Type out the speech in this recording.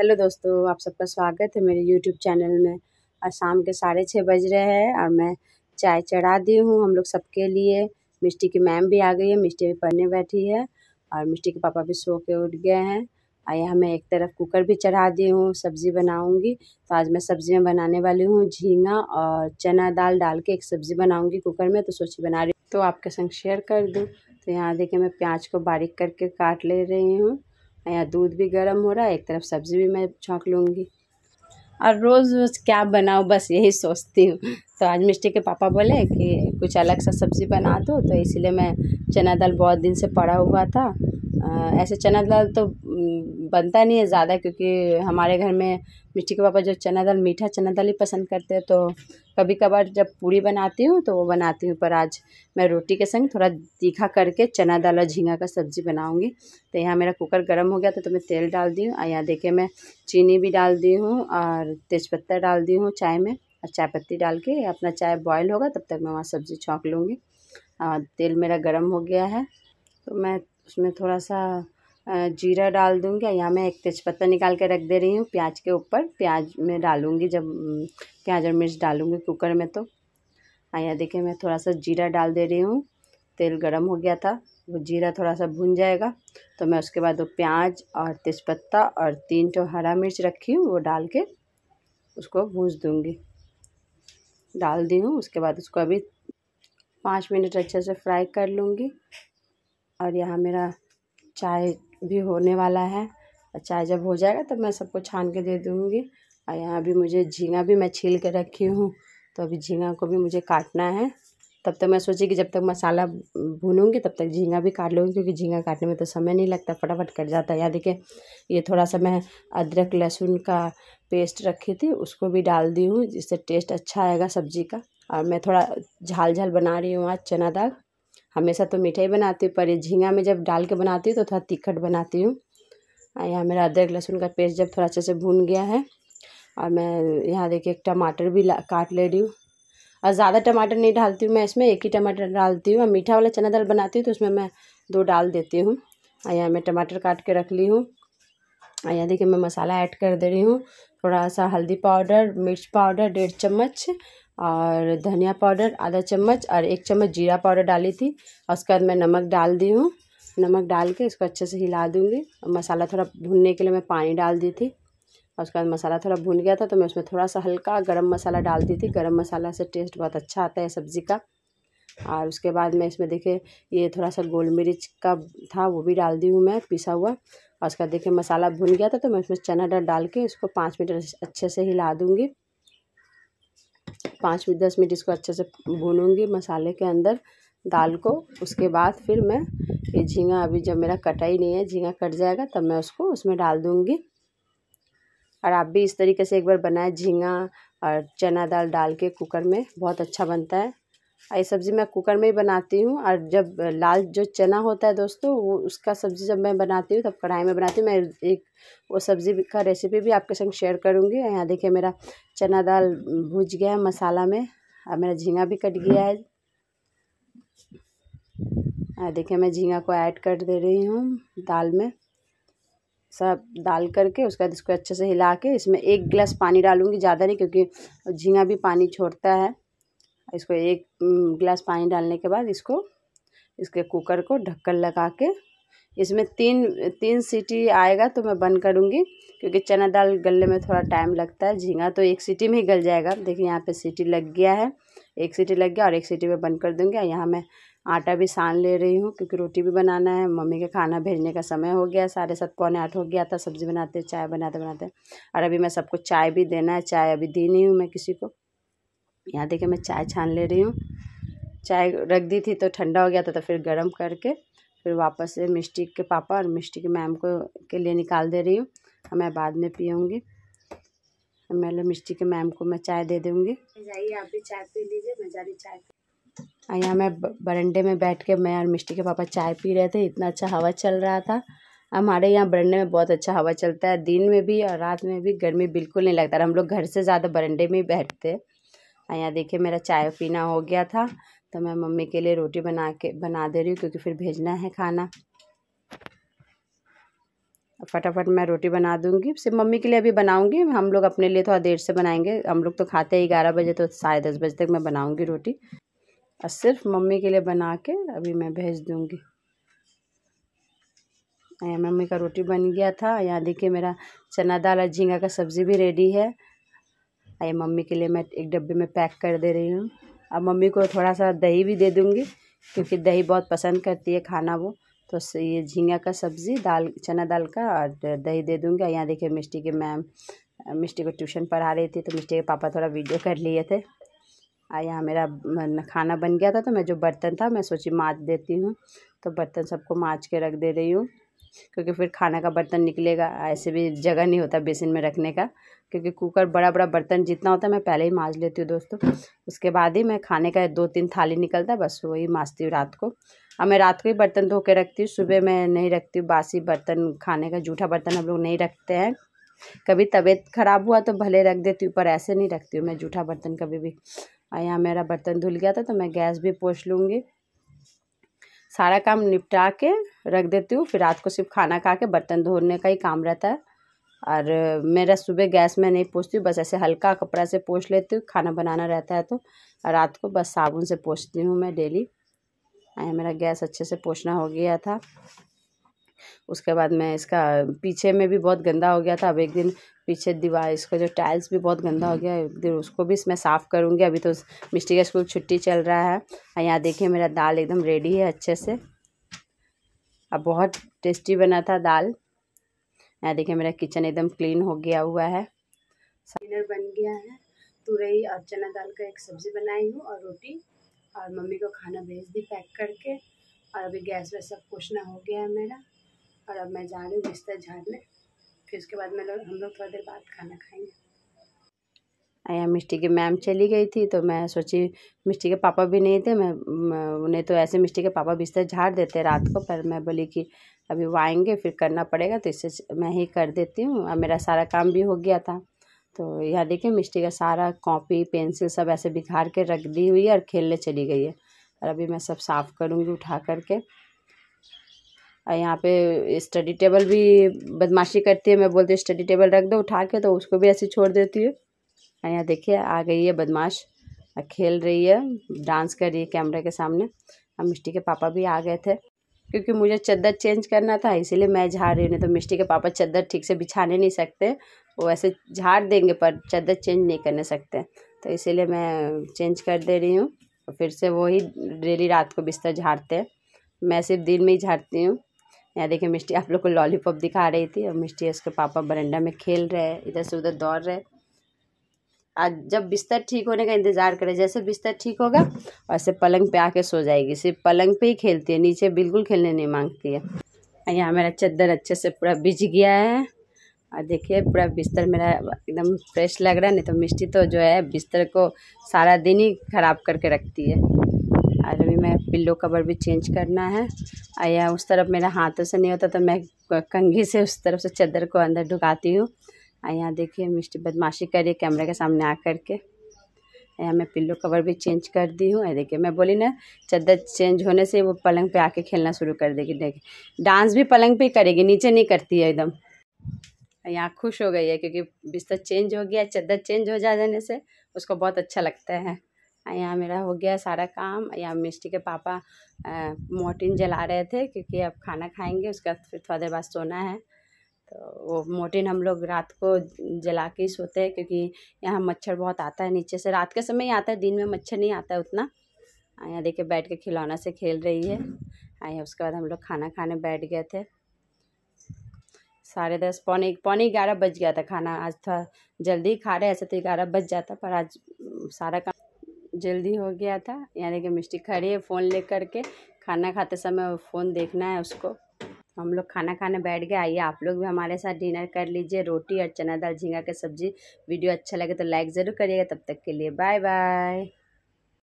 Hello दोस्तों आप सबका स्वागत है मेरे यूट्यूब चैनल में आज शाम के साढ़े छः बज रहे हैं और मैं चाय चढ़ा दी हूँ हम लोग सबके लिए मिस्टी की मैम भी आ गई है मिस्टी भी पढ़ने बैठी है और मिस्टी के पापा भी सो के उठ गए हैं और यहाँ मैं एक तरफ कुकर भी चढ़ा दी हूँ सब्ज़ी बनाऊँगी तो आज मैं सब्ज़ी में बनाने वाली हूँ झींगा और चना दाल डाल के एक सब्ज़ी बनाऊँगी कुकर में तो सोची बना रही तो आपके संग शेयर कर दूँ तो यहाँ देखिए मैं प्याज को बारीक करके काट ले रही हूँ यहाँ दूध भी गर्म हो रहा है एक तरफ सब्ज़ी भी मैं छोंक लूँगी और रोज़ रोज़ क्या बनाऊँ बस यही सोचती हूँ तो आज मिस्टी के पापा बोले कि कुछ अलग सा सब्ज़ी बना दो तो इसीलिए मैं चना दाल बहुत दिन से पड़ा हुआ था आ, ऐसे चना दाल तो बनता नहीं है ज़्यादा क्योंकि हमारे घर में मिट्टी के पापा जो चना दाल मीठा चना दाल ही पसंद करते हैं तो कभी कभार जब पूड़ी बनाती हूँ तो वो बनाती हूँ पर आज मैं रोटी के संग थोड़ा तीखा करके चना दाल और झींगा का सब्ज़ी बनाऊँगी तो यहाँ मेरा कुकर गर्म हो गया था तो मैं तेल डाल दी हूँ और यहाँ देखे मैं चीनी भी डाल दी हूँ और तेज़पत्ता डाल दी हूँ चाय में और चाय पत्ती डाल के अपना चाय बॉयल होगा तब तक मैं वहाँ सब्ज़ी छोंक लूँगी और तेल मेरा गर्म हो गया है तो मैं उसमें थोड़ा सा जीरा डाल दूँगी और यहाँ मैं एक तेज़पत्ता निकाल के रख दे रही हूँ प्याज के ऊपर प्याज में डालूँगी जब प्याज और मिर्च डालूँगी कुकर में तो हाँ, यहाँ देखिए मैं थोड़ा सा जीरा डाल दे रही हूँ तेल गर्म हो गया था वो जीरा थोड़ा सा भून जाएगा तो मैं उसके बाद वो प्याज और तेज़पत्ता और तीन टो हरा मिर्च रखी हूँ वो डाल के उसको भूज दूँगी डाल दी हूँ उसके बाद उसको अभी पाँच मिनट अच्छे से फ्राई कर लूँगी और यहाँ मेरा चाय भी होने वाला है चाय जब हो जाएगा तब मैं सबको छान के दे दूँगी और यहाँ भी मुझे झींगा भी मैं छील के रखी हूँ तो अभी झींगा को भी मुझे काटना है तब तक मैं सोची कि जब तक मसाला भूनूंगी तब तक झींगा भी काट लूँगी क्योंकि झींगा काटने में तो समय नहीं लगता फटाफट कट जाता है या देखिए ये थोड़ा सा मैं अदरक लहसुन का पेस्ट रखी थी उसको भी डाल दी हूँ जिससे टेस्ट अच्छा आएगा सब्जी का और मैं थोड़ा झाल झाल बना रही हूँ आज चना दाल हमेशा तो मीठा ही बनाती हूँ पर ये झींगा में जब डाल के बनाती हूँ तो थोड़ा तिखट बनाती हूँ यहाँ मेरा अदरक लहसुन का पेस्ट जब थोड़ा अच्छे से भून गया है और मैं यहाँ देखिए एक टमाटर भी काट ले रही हूँ और ज़्यादा टमाटर नहीं डालती हूँ मैं इसमें एक ही टमाटर डालती हूँ और मीठा वाला चना दाल बनाती हूँ तो उसमें मैं दो डाल देती हूँ और यहाँ मैं टमाटर काट के रख ली हूँ और यहाँ देखिए मैं मसाला ऐड कर दे रही हूँ थोड़ा सा हल्दी पाउडर मिर्च पाउडर डेढ़ चम्मच और धनिया पाउडर आधा चम्मच और एक चम्मच जीरा पाउडर डाली थी और उसके बाद मैं नमक डाल दी हूँ नमक डाल के इसको अच्छे से हिला दूँगी और मसाला थोड़ा भूनने के लिए मैं पानी डाल दी थी और उसके बाद मसाला थोड़ा भून गया था तो मैं उसमें थोड़ा सा हल्का गर्म मसाला डाल दी थी गर्म मसाला से टेस्ट बहुत अच्छा आता है सब्ज़ी का और उसके बाद मैं इसमें देखिए ये थोड़ा सा गोल मिर्च का था वो भी डाल दी हूँ मैं पिसा हुआ और उसका देखिए मसाला भुन गया था तो मैं उसमें चना डाल डाल के इसको पाँच मिनट अच्छे से हिला दूँगी पाँच मिनट दस मिनट इसको अच्छे से भूनूँगी मसाले के अंदर दाल को उसके बाद फिर मैं ये झींगा अभी जब मेरा कटा ही नहीं है झींगा कट जाएगा तब मैं उसको उसमें डाल दूँगी और आप भी इस तरीके से एक बार बनाए झींगा और चना दाल डाल के कुकर में बहुत अच्छा बनता है ये सब्ज़ी मैं कुकर में ही बनाती हूँ और जब लाल जो चना होता है दोस्तों वो उसका सब्ज़ी जब मैं बनाती हूँ तब कढ़ाई में बनाती हूँ मैं एक वो सब्ज़ी का रेसिपी भी आपके संग शेयर करूँगी यहाँ देखिए मेरा चना दाल भूज गया है मसाला में और मेरा झींगा भी कट गया है हाँ देखिए मैं झींगा को ऐड कर दे रही हूँ दाल में सब डाल करके उसके बाद इसको अच्छे से हिला के इसमें एक गिलास पानी डालूँगी ज़्यादा नहीं क्योंकि झींगा भी पानी छोड़ता है इसको एक गिलास पानी डालने के बाद इसको इसके कुकर को ढक्कन लगा के इसमें तीन तीन सीटी आएगा तो मैं बंद करूँगी क्योंकि चना दाल गलने में थोड़ा टाइम लगता है झींगा तो एक सीटी में ही गल जाएगा देखिए यहाँ पे सीटी लग गया है एक सीटी लग गया और एक सीटी में बंद कर दूँगी और यहाँ मैं आटा भी सान ले रही हूँ क्योंकि रोटी भी बनाना है मम्मी के खाना भेजने का समय हो गया साढ़े सात पौने आठ हो गया था सब्ज़ी बनाते चाय बनाते बनाते और अभी मैं सबको चाय भी देना है चाय अभी दी नहीं हूँ मैं किसी को यहाँ देखिए मैं चाय छान ले रही हूँ चाय रख दी थी तो ठंडा हो गया था तो फिर गर्म करके फिर वापस से मिष्टी के पापा और मिष्टी की मैम को के लिए निकाल दे रही हूँ मैं बाद में पीऊँगी मैंने मिष्टी के मैम को मैं चाय दे दूँगी जाइए आप भी चाय पी लीजिए मैं जा रही चाय यहाँ मैं बरंडे में बैठ के मैं और मिष्टी के पापा चाय पी रहे थे इतना अच्छा हवा चल रहा था हमारे यहाँ बरंडे में बहुत अच्छा हवा चलता है दिन में भी और रात में भी गर्मी बिल्कुल नहीं लगता हम लोग घर से ज़्यादा बरंडे में ही बैठते हैं यहाँ देखिए मेरा चाय पीना हो गया था तो मैं मम्मी के लिए रोटी बना के बना दे रही हूँ क्योंकि फिर भेजना है खाना फटाफट मैं रोटी बना दूँगी सिर्फ मम्मी के लिए अभी बनाऊँगी हम लोग अपने लिए थोड़ा देर से बनाएंगे हम लोग तो खाते हैं ग्यारह बजे तो साढ़े दस बजे तक मैं बनाऊँगी रोटी और सिर्फ मम्मी के लिए बना के अभी मैं भेज दूँगी यहाँ मम्मी का रोटी बन गया था यहाँ देखिए मेरा चना दाल और झींगा का सब्ज़ी भी रेडी है और ये मम्मी के लिए मैं एक डब्बे में पैक कर दे रही हूँ अब मम्मी को थोड़ा सा दही भी दे दूँगी क्योंकि दही बहुत पसंद करती है खाना वो तो ये झींगा का सब्ज़ी दाल चना दाल का और दही दे दूँगी और यहाँ देखिए मिष्टी के मैम मिष्टी को ट्यूशन पढ़ा रही थी तो मिष्टी के पापा थोड़ा वीडियो कर लिए थे और यहाँ मेरा खाना बन गया था तो मैं जो बर्तन था मैं सोची माँज देती हूँ तो बर्तन सबको माँज के रख दे रही हूँ क्योंकि फिर खाना का बर्तन निकलेगा ऐसे भी जगह नहीं होता बेसिन में रखने का क्योंकि कुकर बड़ा बड़ा बर्तन जितना होता है मैं पहले ही माँज लेती हूँ दोस्तों उसके बाद ही मैं खाने का दो तीन थाली निकलता है बस वही माँजती हूँ रात को अब मैं रात को ही बर्तन धो के रखती हूँ सुबह मैं नहीं रखती हूँ बासी बर्तन खाने का जूठा बर्तन हम लोग नहीं रखते हैं कभी तबीयत ख़राब हुआ तो भले रख देती हूँ पर ऐसे नहीं रखती हूँ मैं जूठा बर्तन कभी भी यहाँ मेरा बर्तन धुल गया था तो मैं गैस भी पोछ लूँगी सारा काम निपटा के रख देती हूँ फिर रात को सिर्फ खाना खा के बर्तन धोने का ही काम रहता है और मेरा सुबह गैस में नहीं पोछती हूँ बस ऐसे हल्का कपड़ा से पोछ लेती हूँ खाना बनाना रहता है तो रात को बस साबुन से पोछती हूँ मैं डेली मेरा गैस अच्छे से पोछना हो गया था उसके बाद मैं इसका पीछे में भी बहुत गंदा हो गया था अब एक दिन पीछे दीवार इसका जो टाइल्स भी बहुत गंदा हो हम्म। गया एक दिन उसको भी मैं साफ़ करूँगी अभी तो मिस्टी का स्कूल छुट्टी चल रहा है यहाँ देखिए मेरा दाल एकदम रेडी है अच्छे से अब बहुत टेस्टी बना था दाल यहाँ देखिए मेरा किचन एकदम क्लीन हो गया हुआ है डिनर बन गया है तुरई और चना दाल का एक सब्ज़ी बनाई हूँ और रोटी और मम्मी को खाना भेज दी पैक करके और अभी गैस वैस सब पोछना हो गया है मेरा और अब मैं जा रही हूँ बिस्तर झाड़ने फिर उसके बाद मैं हम लोग थोड़ी देर बाद खाना खाएंगे यहाँ मिष्टी की मैम चली गई थी तो मैं सोची मिष्टी के पापा भी नहीं थे मैं उन्हें तो ऐसे मिष्टी के पापा बिस्तर झाड़ देते रात को पर मैं बोली कि अभी वो आएंगे फिर करना पड़ेगा तो इससे मैं ही कर देती हूँ और मेरा सारा काम भी हो गया था तो यहाँ देखिए मिष्टी का सारा कॉपी पेंसिल सब ऐसे बिखार के रख दी हुई है और खेलने चली गई है और अभी मैं सब साफ़ करूँगी उठा करके और यहाँ पे स्टडी टेबल भी बदमाशी करती है मैं बोलती हूँ स्टडी टेबल रख दो उठा के तो उसको भी ऐसे छोड़ देती हूँ और यहाँ देखिए आ गई है बदमाश और खेल रही है डांस कर रही है कैमरे के सामने और मिष्टी के पापा भी आ गए थे क्योंकि मुझे चद्दर चेंज करना था इसीलिए मैं झाड़ रही हूँ नहीं तो मिष्टी के पापा चद्दर ठीक से बिछाने नहीं सकते वो ऐसे झाड़ देंगे पर चद्दर चेंज नहीं करने सकते तो इसीलिए मैं चेंज कर दे रही हूँ फिर से वही डेली रात को बिस्तर झाड़ते हैं मैं सिर्फ दिन में ही झाड़ती हूँ यहाँ देखिए मिस्टी आप लोग को लॉलीपॉप दिखा रही थी और मिस्टी उसके पापा बरंडा में खेल रहे हैं इधर से उधर दौड़ रहे आज जब बिस्तर ठीक होने का इंतज़ार करे जैसे बिस्तर ठीक होगा वैसे पलंग पे आके सो जाएगी सिर्फ पलंग पे ही खेलती है नीचे बिल्कुल खेलने नहीं मांगती है यहाँ मेरा चद्दर अच्छे से पूरा बिज गया है और देखिए पूरा बिस्तर मेरा एकदम फ्रेश लग रहा है नहीं तो मिस्टी तो जो है बिस्तर को सारा दिन ही ख़राब करके रखती है और अभी मैं पिल्लो कवर भी चेंज करना है या उस तरफ मेरा हाथों से नहीं होता तो मैं कंघी से उस तरफ से चादर को अंदर ढुकाती हूँ और यहाँ देखिए मिस्टी बदमाशी करिए कैमरे के सामने आ कर के यहाँ मैं पिल्लो कवर भी चेंज कर दी हूँ देखिए मैं बोली ना चादर चेंज होने से वो पलंग पे आके खेलना शुरू कर देगी देखिए डांस भी पलंग पे करेगी नीचे नहीं करती है एकदम यहाँ खुश हो गई है क्योंकि बिस्तर चेंज हो गया चादर चेंज हो जाने से उसको बहुत अच्छा लगता है यहाँ मेरा हो गया सारा काम यहाँ मिस्टी के पापा मोटिन जला रहे थे क्योंकि अब खाना खाएंगे उसके बाद फिर थोड़ा देर बाद सोना है तो वो मोटिन हम लोग रात को जला के ही सोते हैं क्योंकि यहाँ मच्छर बहुत आता है नीचे से रात के समय ही आता है दिन में मच्छर नहीं आता है उतना यहाँ देखिए बैठ के खिलौना से खेल रही है आइए उसके बाद हम लोग खाना खाने बैठ गए थे साढ़े दस पौने पौने ग्यारह बज गया था खाना आज थोड़ा जल्दी खा रहे ऐसे तो ग्यारह बज जाता पर आज सारा काम जल्दी हो गया था यहाँ देखिए मिस्टी खड़ी है फ़ोन ले के खाना खाते समय फ़ोन देखना है उसको हम लोग खाना खाने बैठ गए आइए आप लोग भी हमारे साथ डिनर कर लीजिए रोटी और चना दाल झींगा की सब्ज़ी वीडियो अच्छा लगे तो लाइक ज़रूर करिएगा तब तक के लिए बाय बाय